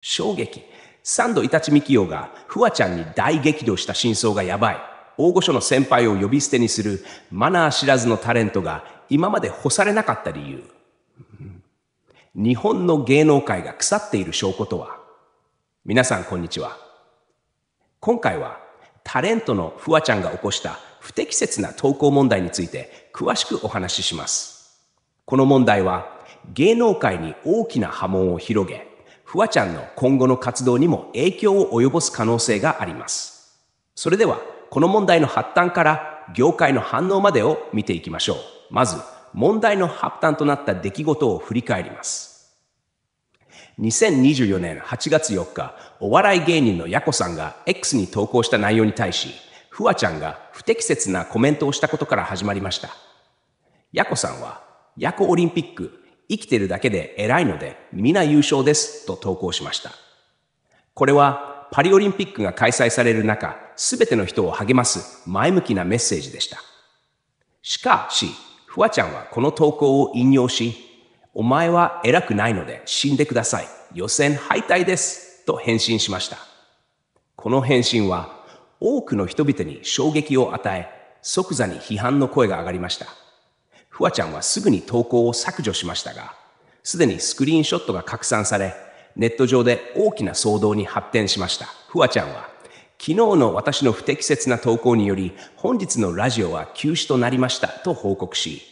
衝撃。サンド・イタチ・ミキオがフワちゃんに大激怒した真相がやばい。大御所の先輩を呼び捨てにするマナー知らずのタレントが今まで干されなかった理由。日本の芸能界が腐っている証拠とは皆さんこんにちは。今回はタレントのフワちゃんが起こした不適切な投稿問題について詳しくお話しします。この問題は芸能界に大きな波紋を広げ、フワちゃんの今後の活動にも影響を及ぼす可能性があります。それでは、この問題の発端から業界の反応までを見ていきましょう。まず、問題の発端となった出来事を振り返ります。2024年8月4日、お笑い芸人のヤコさんが X に投稿した内容に対し、フワちゃんが不適切なコメントをしたことから始まりました。ヤコさんは、ヤコオリンピック生きてるだけで偉いので皆優勝ですと投稿しました。これはパリオリンピックが開催される中、すべての人を励ます前向きなメッセージでした。しかし、フワちゃんはこの投稿を引用し、お前は偉くないので死んでください。予選敗退ですと返信しました。この返信は多くの人々に衝撃を与え、即座に批判の声が上がりました。フワちゃんはすぐに投稿を削除しましたが、すでにスクリーンショットが拡散され、ネット上で大きな騒動に発展しました。フワちゃんは、昨日の私の不適切な投稿により、本日のラジオは休止となりましたと報告し、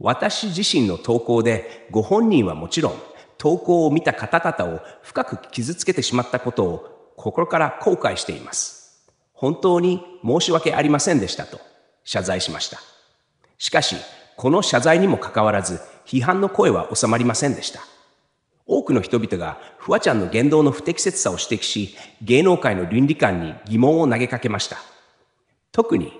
私自身の投稿でご本人はもちろん、投稿を見た方々を深く傷つけてしまったことを心から後悔しています。本当に申し訳ありませんでしたと謝罪しました。しかし、この謝罪にもかかわらず、批判の声は収まりませんでした。多くの人々がフワちゃんの言動の不適切さを指摘し、芸能界の倫理観に疑問を投げかけました。特に、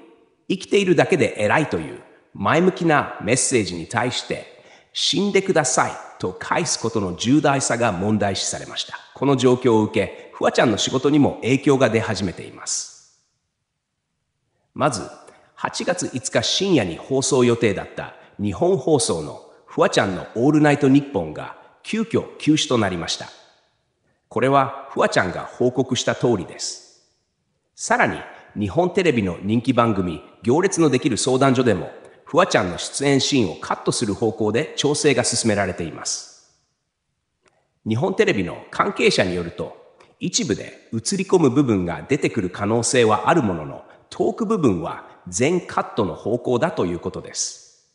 生きているだけで偉いという前向きなメッセージに対して、死んでくださいと返すことの重大さが問題視されました。この状況を受け、フワちゃんの仕事にも影響が出始めています。まず、8月5日深夜に放送予定だった日本放送のフワちゃんのオールナイトニッポンが急遽休止となりました。これはフワちゃんが報告した通りです。さらに日本テレビの人気番組行列のできる相談所でもフワちゃんの出演シーンをカットする方向で調整が進められています。日本テレビの関係者によると一部で映り込む部分が出てくる可能性はあるもののトーク部分は全カットの方向だということです。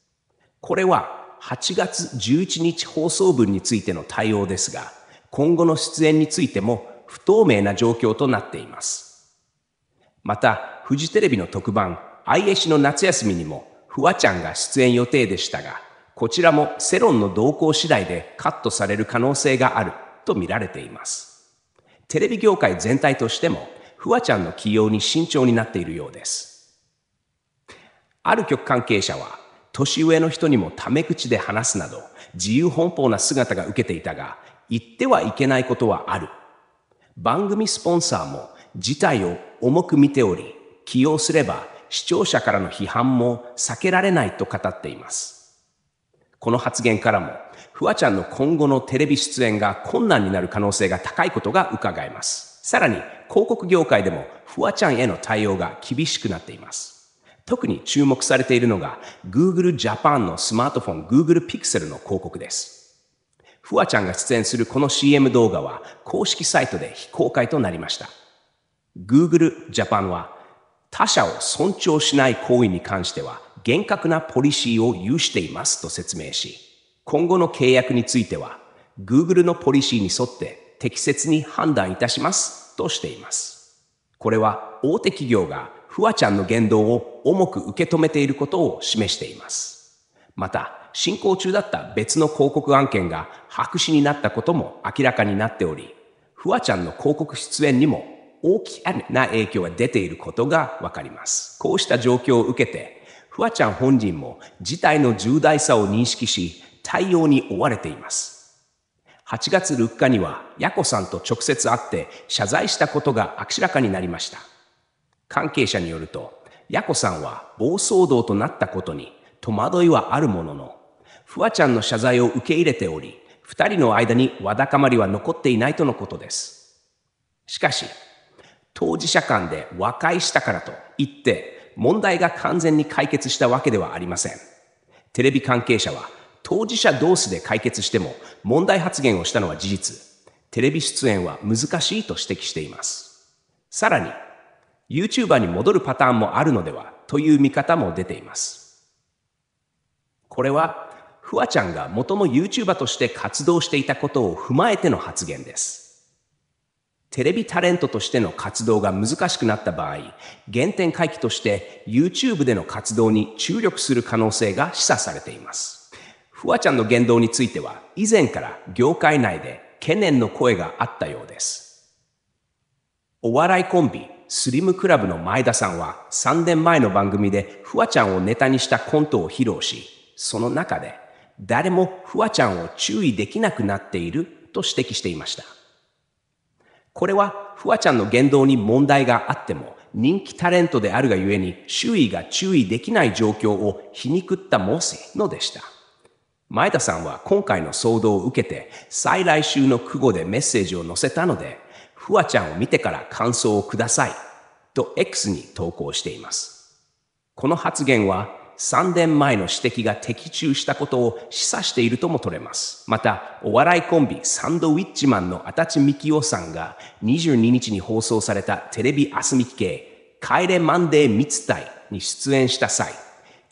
これは8月11日放送分についての対応ですが、今後の出演についても不透明な状況となっています。また、フジテレビの特番 IS の夏休みにもフワちゃんが出演予定でしたが、こちらも世論の動向次第でカットされる可能性があると見られています。テレビ業界全体としても、フワちゃんの起用に慎重になっているようです。ある局関係者は、年上の人にもタメ口で話すなど、自由奔放な姿が受けていたが、言ってはいけないことはある。番組スポンサーも事態を重く見ており、起用すれば視聴者からの批判も避けられないと語っています。この発言からも、フワちゃんの今後のテレビ出演が困難になる可能性が高いことが伺えます。さらに、広告業界でもフワちゃんへの対応が厳しくなっています。特に注目されているのが Google Japan のスマートフォン Google Pixel の広告です。フワちゃんが出演するこの CM 動画は公式サイトで非公開となりました。Google Japan は他者を尊重しない行為に関しては厳格なポリシーを有していますと説明し、今後の契約については Google のポリシーに沿って適切に判断いたしますとしています。これは大手企業がフワちゃんの言動を重く受け止めていることを示しています。また、進行中だった別の広告案件が白紙になったことも明らかになっており、フワちゃんの広告出演にも大きな影響が出ていることがわかります。こうした状況を受けて、フワちゃん本人も事態の重大さを認識し、対応に追われています。8月6日には、ヤコさんと直接会って謝罪したことが明らかになりました。関係者によると、ヤコさんは暴走動となったことに戸惑いはあるものの、フワちゃんの謝罪を受け入れており、二人の間にわだかまりは残っていないとのことです。しかし、当事者間で和解したからと言って、問題が完全に解決したわけではありません。テレビ関係者は、当事者同士で解決しても問題発言をしたのは事実。テレビ出演は難しいと指摘しています。さらに、YouTuber に戻るパターンもあるのではという見方も出ています。これは、フワちゃんが元の YouTuber として活動していたことを踏まえての発言です。テレビタレントとしての活動が難しくなった場合、原点回帰として YouTube での活動に注力する可能性が示唆されています。フワちゃんの言動については、以前から業界内で懸念の声があったようです。お笑いコンビ、スリムクラブの前田さんは3年前の番組でフワちゃんをネタにしたコントを披露し、その中で誰もフワちゃんを注意できなくなっていると指摘していました。これはフワちゃんの言動に問題があっても人気タレントであるがゆえに周囲が注意できない状況を皮肉ったモセのでした。前田さんは今回の騒動を受けて再来週の久保でメッセージを載せたのでフワちゃんを見てから感想をくださいと X に投稿しています。この発言は3年前の指摘が的中したことを示唆しているとも取れます。また、お笑いコンビサンドウィッチマンの足立みきおさんが22日に放送されたテレビアスみき系帰れマンデー密体に出演した際、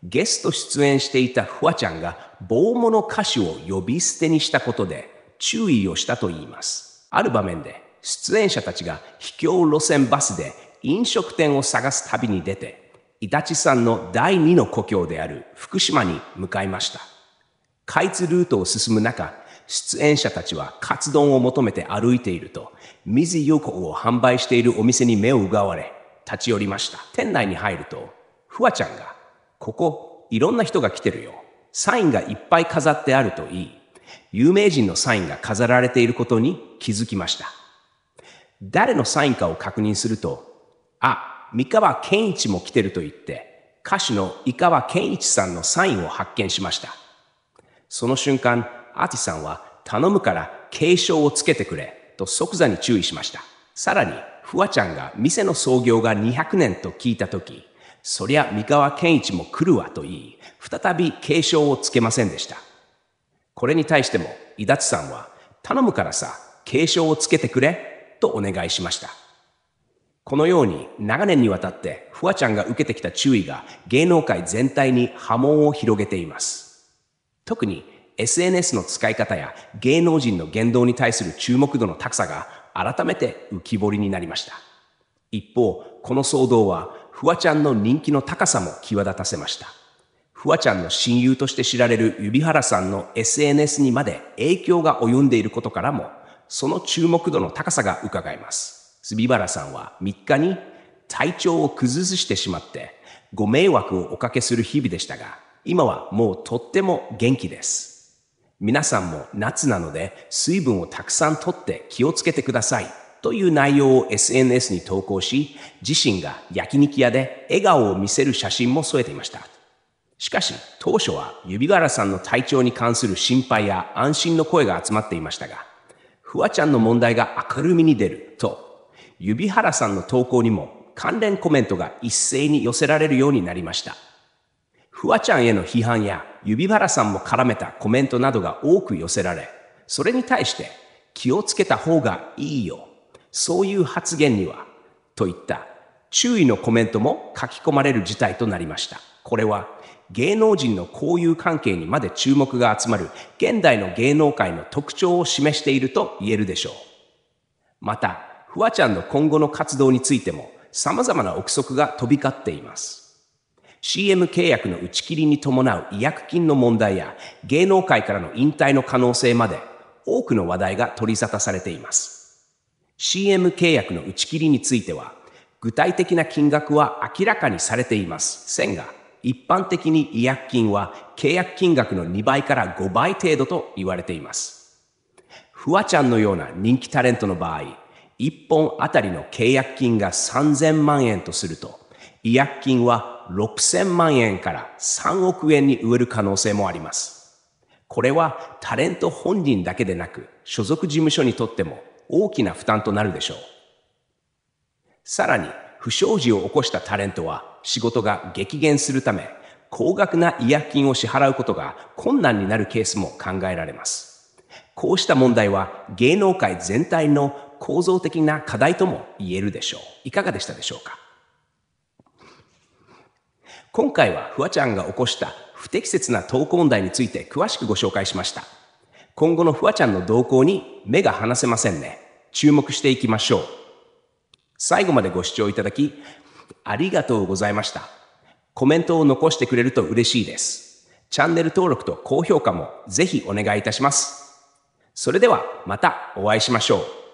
ゲスト出演していたフワちゃんが棒物歌手を呼び捨てにしたことで注意をしたといいます。ある場面で出演者たちが秘境路線バスで飲食店を探す旅に出て、イタチさんの第二の故郷である福島に向かいました。開通ルートを進む中、出演者たちはカツ丼を求めて歩いていると、水横を販売しているお店に目を奪われ、立ち寄りました。店内に入ると、ふわちゃんが、ここ、いろんな人が来てるよ。サインがいっぱい飾ってあるといい。有名人のサインが飾られていることに気づきました。誰のサインかを確認すると、あ、三河健一も来てると言って、歌手の井川健一さんのサインを発見しました。その瞬間、アティさんは頼むから警鐘をつけてくれと即座に注意しました。さらに、フワちゃんが店の創業が200年と聞いたとき、そりゃ三河健一も来るわと言い、再び継承をつけませんでした。これに対しても、伊達さんは、頼むからさ、警鐘をつけてくれとお願いしました。このように長年にわたってフワちゃんが受けてきた注意が芸能界全体に波紋を広げています。特に SNS の使い方や芸能人の言動に対する注目度の高さが改めて浮き彫りになりました。一方、この騒動はフワちゃんの人気の高さも際立たせました。フワちゃんの親友として知られる指原さんの SNS にまで影響が及んでいることからもその注目度の高さが伺えます。杉原さんは3日に体調を崩してしまって、ご迷惑をおかけする日々でしたが、今はもうとっても元気です。皆さんも夏なので水分をたくさんとって気をつけてくださいという内容を SNS に投稿し、自身が焼肉屋で笑顔を見せる写真も添えていました。しかし当初は指原さんの体調に関する心配や安心の声が集まっていましたが、フワちゃんの問題が明るみに出ると、指原さんの投稿にも関連コメントが一斉に寄せられるようになりました。フワちゃんへの批判や指原さんも絡めたコメントなどが多く寄せられ、それに対して気をつけた方がいいよ、そういう発言には、といった注意のコメントも書き込まれる事態となりました。これは芸能人の交友関係にまで注目が集まる現代の芸能界の特徴を示していると言えるでしょう。また、フワちゃんの今後の活動についても様々な憶測が飛び交っています。CM 契約の打ち切りに伴う違約金の問題や芸能界からの引退の可能性まで多くの話題が取り沙汰されています。CM 契約の打ち切りについては具体的な金額は明らかにされていませんが、一般的に違約金は契約金額の2倍から5倍程度と言われています。フワちゃんのような人気タレントの場合、1本あたりの契約金が3000万円とすると、違約金は6000万円から3億円に植える可能性もあります。これはタレント本人だけでなく、所属事務所にとっても大きな負担となるでしょう。さらに、不祥事を起こしたタレントは仕事が激減するため、高額な違約金を支払うことが困難になるケースも考えられます。こうした問題は芸能界全体の構造的な課題とも言えるでしょう。いかがでしたでしょうか今回はフワちゃんが起こした不適切な投稿問題について詳しくご紹介しました。今後のフワちゃんの動向に目が離せませんね。注目していきましょう。最後までご視聴いただきありがとうございました。コメントを残してくれると嬉しいです。チャンネル登録と高評価もぜひお願いいたします。それではまたお会いしましょう。